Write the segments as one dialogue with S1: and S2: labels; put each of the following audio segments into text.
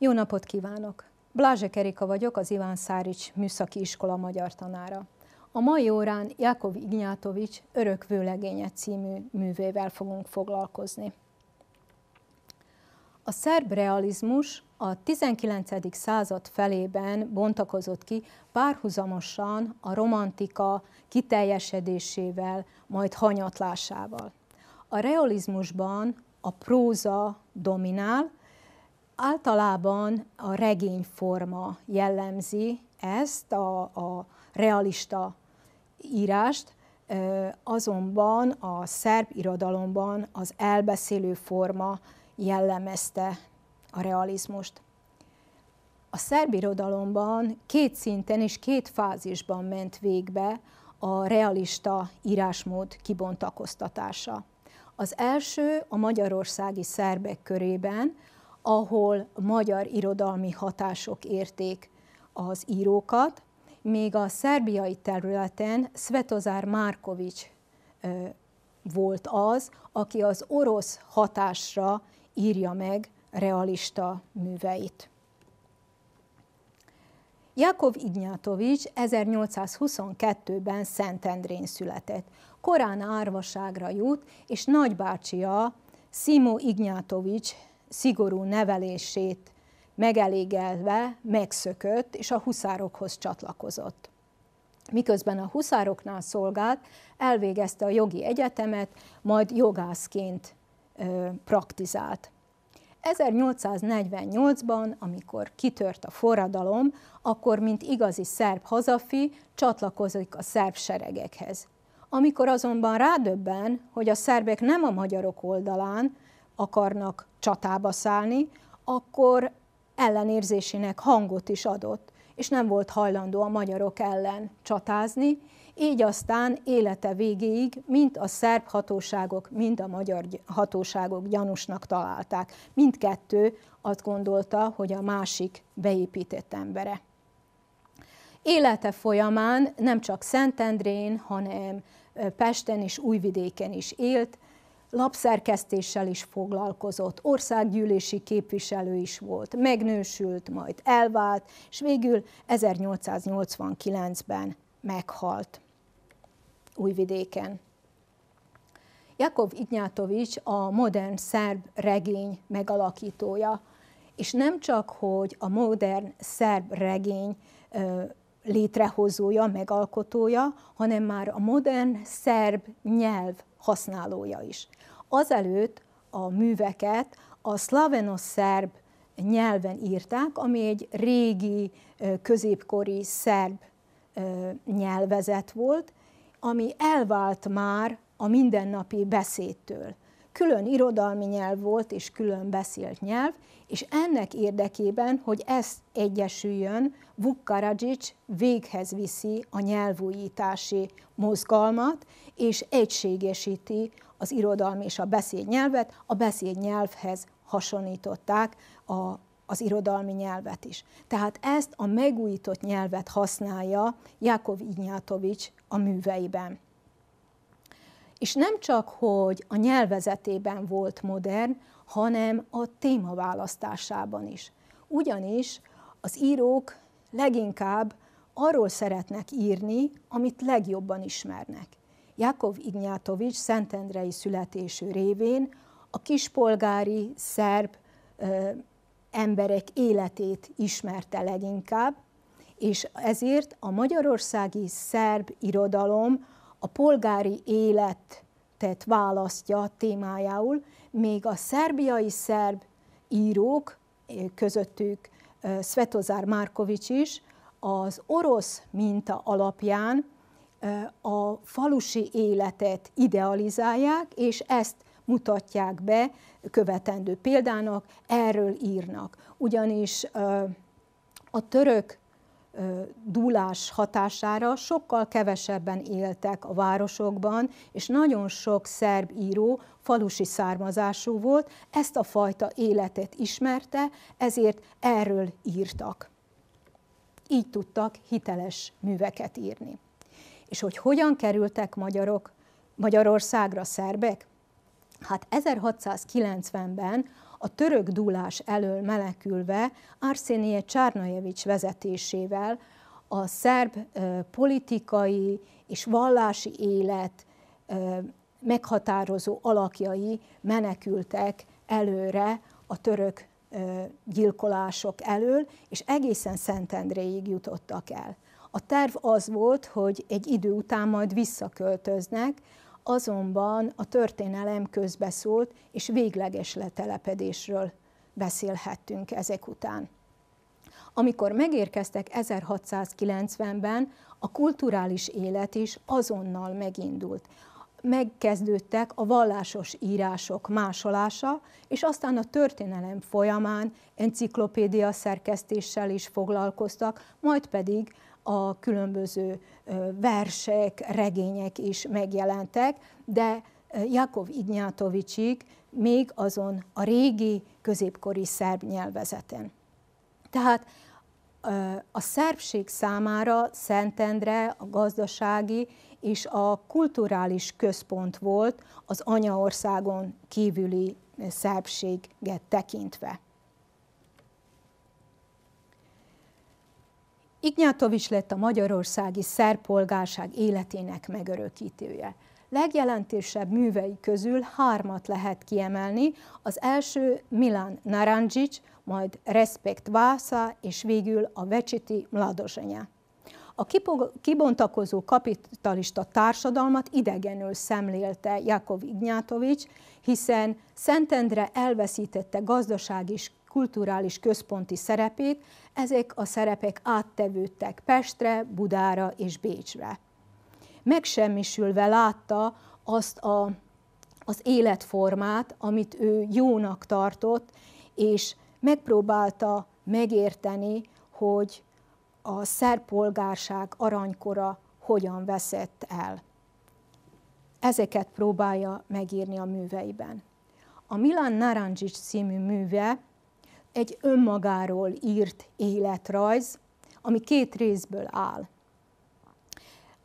S1: Jó napot kívánok! Blázsek Erika vagyok, az Iván Szárics Műszaki Iskola magyar tanára. A mai órán Jakov Ignátovics Örök Vőlegénye című művével fogunk foglalkozni. A szerb realizmus a 19. század felében bontakozott ki párhuzamosan a romantika kiteljesedésével, majd hanyatlásával. A realizmusban a próza dominál, Általában a regényforma jellemzi ezt a, a realista írást, azonban a szerb irodalomban az elbeszélő forma jellemezte a realizmust. A szerb irodalomban két szinten és két fázisban ment végbe a realista írásmód kibontakoztatása. Az első a magyarországi szerbek körében, ahol magyar irodalmi hatások érték az írókat, még a szerbiai területen Svetozár Márkovics volt az, aki az orosz hatásra írja meg realista műveit. Jakov Ignyatovics 1822-ben Szentendrén született. Korán árvaságra jut, és nagybácsia Szimo Ignyatovics szigorú nevelését megelégelve megszökött, és a huszárokhoz csatlakozott. Miközben a huszároknál szolgált, elvégezte a jogi egyetemet, majd jogászként ö, praktizált. 1848-ban, amikor kitört a forradalom, akkor, mint igazi szerb hazafi, csatlakozik a szerb seregekhez. Amikor azonban rádöbben, hogy a szerbek nem a magyarok oldalán, akarnak csatába szállni, akkor ellenérzésének hangot is adott, és nem volt hajlandó a magyarok ellen csatázni, így aztán élete végéig mind a szerb hatóságok, mind a magyar hatóságok gyanúsnak találták. Mindkettő azt gondolta, hogy a másik beépített embere. Élete folyamán nem csak Szentendrén, hanem Pesten és Újvidéken is élt, lapszerkesztéssel is foglalkozott, országgyűlési képviselő is volt, megnősült, majd elvált, és végül 1889-ben meghalt Újvidéken. Jakov Ignátovics a modern szerb regény megalakítója, és nem csak, hogy a modern szerb regény létrehozója, megalkotója, hanem már a modern szerb nyelv használója is. Azelőtt a műveket a szlaveno-szerb nyelven írták, ami egy régi középkori szerb nyelvezet volt, ami elvált már a mindennapi beszédtől külön irodalmi nyelv volt és külön beszélt nyelv, és ennek érdekében, hogy ez egyesüljön, Vuk Karadzsics véghez viszi a nyelvújítási mozgalmat, és egységesíti az irodalmi és a beszédnyelvet, a beszédnyelvhez hasonlították a, az irodalmi nyelvet is. Tehát ezt a megújított nyelvet használja Jakov Ignátovics a műveiben. És nem csak, hogy a nyelvezetében volt modern, hanem a témaválasztásában is. Ugyanis az írók leginkább arról szeretnek írni, amit legjobban ismernek. Jakov Ignátovics szentendrei születésű révén a kispolgári szerb ö, emberek életét ismerte leginkább, és ezért a magyarországi szerb irodalom a polgári életet választja témájául, még a szerbiai szerb írók, eh, közöttük eh, Svetozár Márkovics is, az orosz minta alapján eh, a falusi életet idealizálják, és ezt mutatják be követendő példának, erről írnak. Ugyanis a török dúlás hatására sokkal kevesebben éltek a városokban, és nagyon sok szerb író falusi származású volt, ezt a fajta életet ismerte, ezért erről írtak. Így tudtak hiteles műveket írni. És hogy hogyan kerültek magyarok Magyarországra szerbek? Hát 1690-ben a török dúlás elől menekülve Arsenije Csárnajevics vezetésével a szerb politikai és vallási élet meghatározó alakjai menekültek előre a török gyilkolások elől, és egészen Szentendréig jutottak el. A terv az volt, hogy egy idő után majd visszaköltöznek, azonban a történelem közbeszólt, és végleges letelepedésről beszélhettünk ezek után. Amikor megérkeztek 1690-ben, a kulturális élet is azonnal megindult megkezdődtek a vallásos írások másolása, és aztán a történelem folyamán enciklopédia szerkesztéssel is foglalkoztak, majd pedig a különböző versek, regények is megjelentek, de Jakov Ignátovicsik még azon a régi középkori szerb nyelvezeten. Tehát a szerbség számára Szentendre a gazdasági és a kulturális központ volt az anyaországon kívüli eh, szerbséget tekintve. Ignyátovics lett a magyarországi szerpolgárság életének megörökítője. Legjelentősebb művei közül hármat lehet kiemelni, az első Milan Narancsics, majd Respekt Vásza és végül a Vecsiti Mladozsenye. A kibontakozó kapitalista társadalmat idegenül szemlélte Jakov Ignátovics, hiszen Szentendre elveszítette gazdaság és kulturális központi szerepét, ezek a szerepek áttevődtek Pestre, Budára és Bécsre. Megsemmisülve látta azt a, az életformát, amit ő jónak tartott, és megpróbálta megérteni, hogy a szerpolgárság aranykora hogyan veszett el. Ezeket próbálja megírni a műveiben. A Milan Narancsics című műve egy önmagáról írt életrajz, ami két részből áll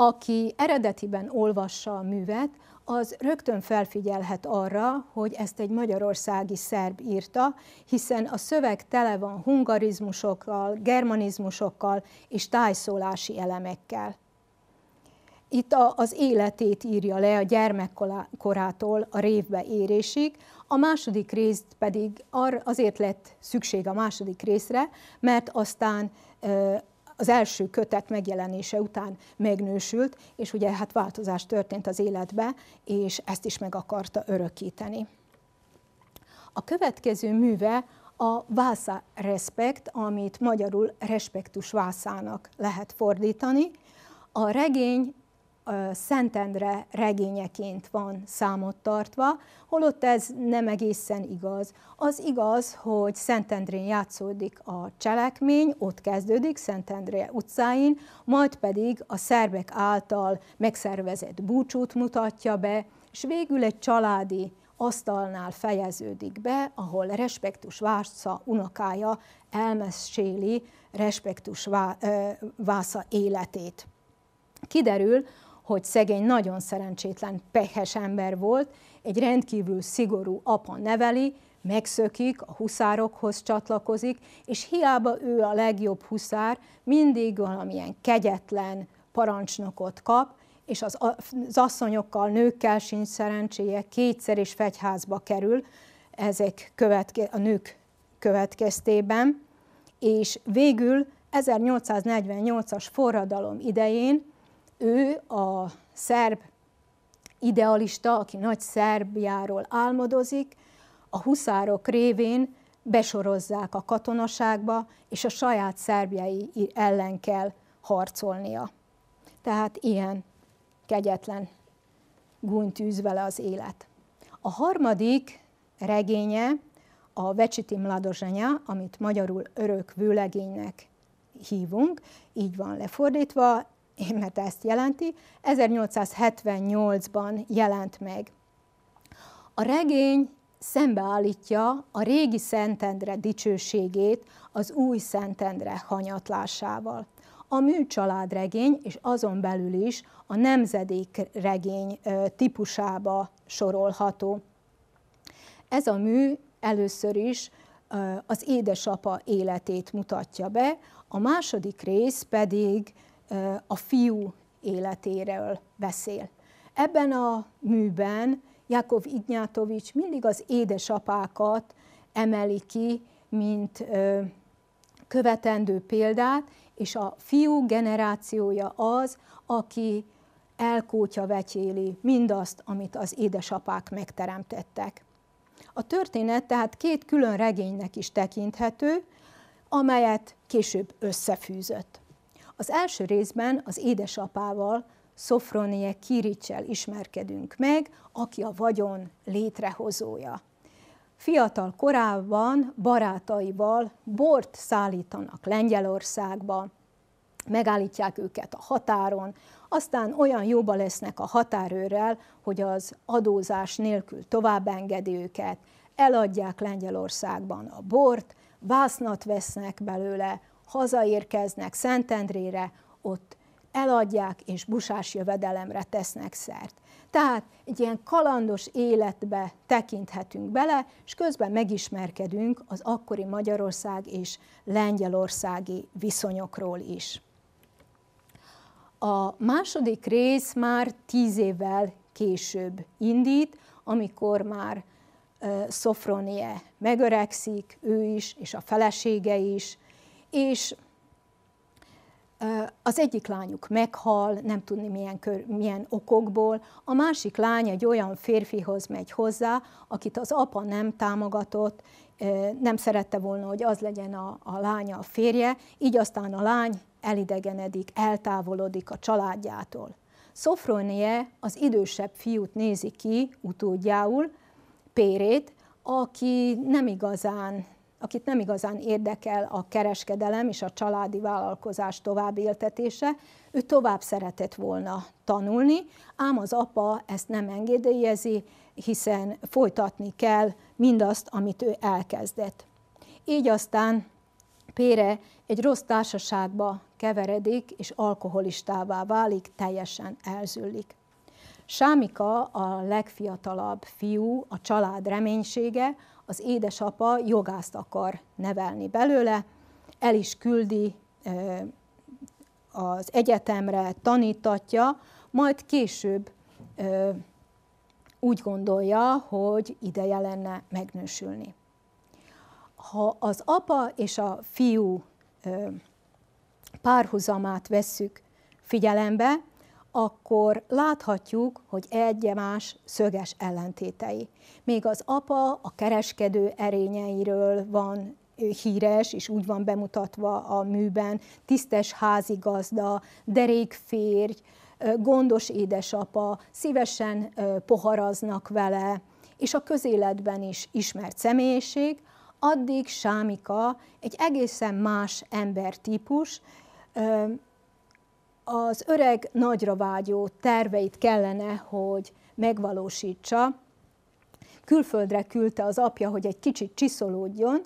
S1: aki eredetiben olvassa a művet, az rögtön felfigyelhet arra, hogy ezt egy magyarországi szerb írta, hiszen a szöveg tele van hungarizmusokkal, germanizmusokkal és tájszólási elemekkel. Itt a, az életét írja le a gyermekkorától a révbe érésig, a második részt pedig ar, azért lett szükség a második részre, mert aztán az első kötet megjelenése után megnősült, és ugye hát változás történt az életbe, és ezt is meg akarta örökíteni. A következő műve a Vásza Respekt, amit magyarul Respektus Vászának lehet fordítani. A regény Szentendre regényeként van számot tartva, holott ez nem egészen igaz. Az igaz, hogy Szentendrén játszódik a cselekmény, ott kezdődik, Szentendre utcáin, majd pedig a szerbek által megszervezett búcsút mutatja be, és végül egy családi asztalnál fejeződik be, ahol Respektus Vásza unokája elmeséli Respektus Vásza életét. Kiderül, hogy szegény nagyon szerencsétlen, pehes ember volt, egy rendkívül szigorú apa neveli, megszökik, a huszárokhoz csatlakozik, és hiába ő a legjobb huszár, mindig valamilyen kegyetlen parancsnokot kap, és az, az asszonyokkal, nőkkel sincs szerencséje, kétszer is fegyházba kerül, ezek követke, a nők következtében, és végül 1848-as forradalom idején ő a szerb idealista, aki nagy Szerbiáról álmodozik, a huszárok révén besorozzák a katonaságba, és a saját szerbiai ellen kell harcolnia. Tehát ilyen kegyetlen gúnytűz vele az élet. A harmadik regénye a Vecsiti Mladozsanya, amit magyarul örök vőlegénynek hívunk, így van lefordítva, émet ezt jelenti, 1878-ban jelent meg. A regény szembeállítja a régi Szentendre dicsőségét az új Szentendre hanyatlásával. A regény és azon belül is a nemzedék regény típusába sorolható. Ez a mű először is az édesapa életét mutatja be, a második rész pedig a fiú életéről beszél. Ebben a műben Jakov Ignyátovics mindig az édesapákat emeli ki, mint követendő példát, és a fiú generációja az, aki elkótya vetyéli mindazt, amit az édesapák megteremtettek. A történet tehát két külön regénynek is tekinthető, amelyet később összefűzött. Az első részben az édesapával, Szofronie Kiricsel ismerkedünk meg, aki a vagyon létrehozója. Fiatal korában barátaival bort szállítanak Lengyelországba, megállítják őket a határon, aztán olyan jóba lesznek a határőrrel, hogy az adózás nélkül tovább engedi őket, eladják Lengyelországban a bort, vásznat vesznek belőle, hazaérkeznek Szentendrére, ott eladják és busás jövedelemre tesznek szert. Tehát egy ilyen kalandos életbe tekinthetünk bele, és közben megismerkedünk az akkori Magyarország és lengyelországi viszonyokról is. A második rész már tíz évvel később indít, amikor már Szofronie megöregszik, ő is, és a felesége is, és az egyik lányuk meghal, nem tudni milyen, kör, milyen okokból, a másik lány egy olyan férfihoz megy hozzá, akit az apa nem támogatott, nem szerette volna, hogy az legyen a, a lánya a férje, így aztán a lány elidegenedik, eltávolodik a családjától. Szofronie az idősebb fiút nézi ki utódjául, Pérét, aki nem igazán akit nem igazán érdekel a kereskedelem és a családi vállalkozás tovább éltetése, ő tovább szeretett volna tanulni, ám az apa ezt nem engedélyezi, hiszen folytatni kell mindazt, amit ő elkezdett. Így aztán Pére egy rossz társaságba keveredik, és alkoholistává válik, teljesen elzüllik. Sámika a legfiatalabb fiú, a család reménysége, az édesapa jogást akar nevelni belőle, el is küldi az egyetemre, tanítatja, majd később úgy gondolja, hogy ideje lenne megnősülni. Ha az apa és a fiú párhuzamát vesszük figyelembe, akkor láthatjuk, hogy egymás szöges ellentétei. Még az apa a kereskedő erényeiről van híres, és úgy van bemutatva a műben, tisztes házigazda, derékférj, gondos édesapa, szívesen poharaznak vele, és a közéletben is ismert személyiség, addig Sámika egy egészen más embertípus, az öreg nagyra vágyó terveit kellene, hogy megvalósítsa. Külföldre küldte az apja, hogy egy kicsit csiszolódjon,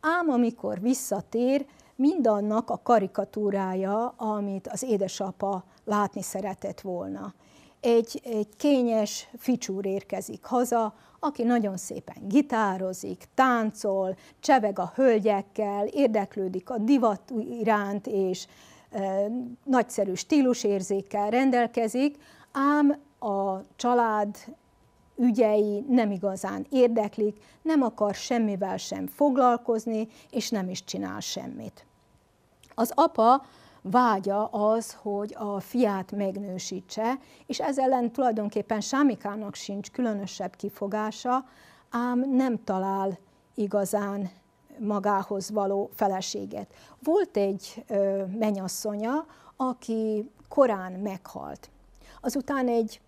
S1: ám amikor visszatér, mindannak a karikatúrája, amit az édesapa látni szeretett volna. Egy, egy kényes ficsúr érkezik haza, aki nagyon szépen gitározik, táncol, cseveg a hölgyekkel, érdeklődik a divat iránt, és nagyszerű stílusérzékkel rendelkezik, ám a család ügyei nem igazán érdeklik, nem akar semmivel sem foglalkozni, és nem is csinál semmit. Az apa vágya az, hogy a fiát megnősítse, és ez ellen tulajdonképpen Sámikának sincs különösebb kifogása, ám nem talál igazán magához való feleséget. Volt egy menyasszonya, aki korán meghalt. Azután egy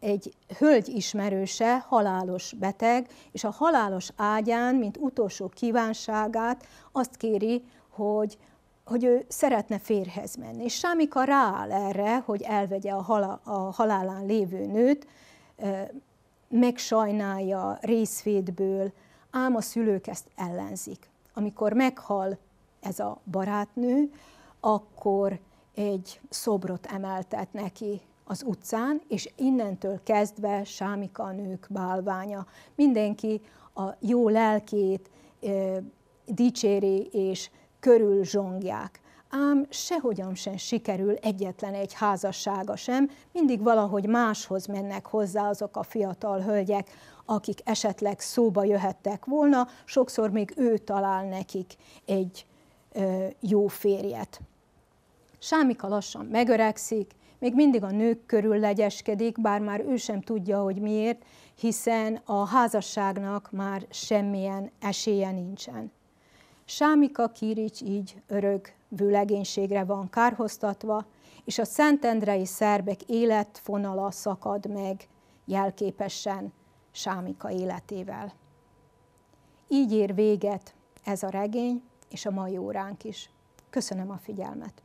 S1: egy hölgy ismerőse, halálos beteg, és a halálos ágyán, mint utolsó kívánságát azt kéri, hogy, hogy ő szeretne férhez menni. És Sámika rááll erre, hogy elvegye a, hala, a halálán lévő nőt, megsajnálja részvédből, ám a szülők ezt ellenzik. Amikor meghal ez a barátnő, akkor egy szobrot emeltet neki az utcán, és innentől kezdve Sámika a nők bálványa. Mindenki a jó lelkét e, dicséri és körül zsongják ám sehogyan sem sikerül egyetlen egy házassága sem, mindig valahogy máshoz mennek hozzá azok a fiatal hölgyek, akik esetleg szóba jöhettek volna, sokszor még ő talál nekik egy ö, jó férjet. Sámika lassan megöregszik, még mindig a nők körül legyeskedik, bár már ő sem tudja, hogy miért, hiszen a házasságnak már semmilyen esélye nincsen. Sámika Kirics így örök vőlegénységre van kárhoztatva, és a szentendrei szerbek életfonala szakad meg jelképesen Sámika életével. Így ér véget ez a regény és a mai óránk is. Köszönöm a figyelmet!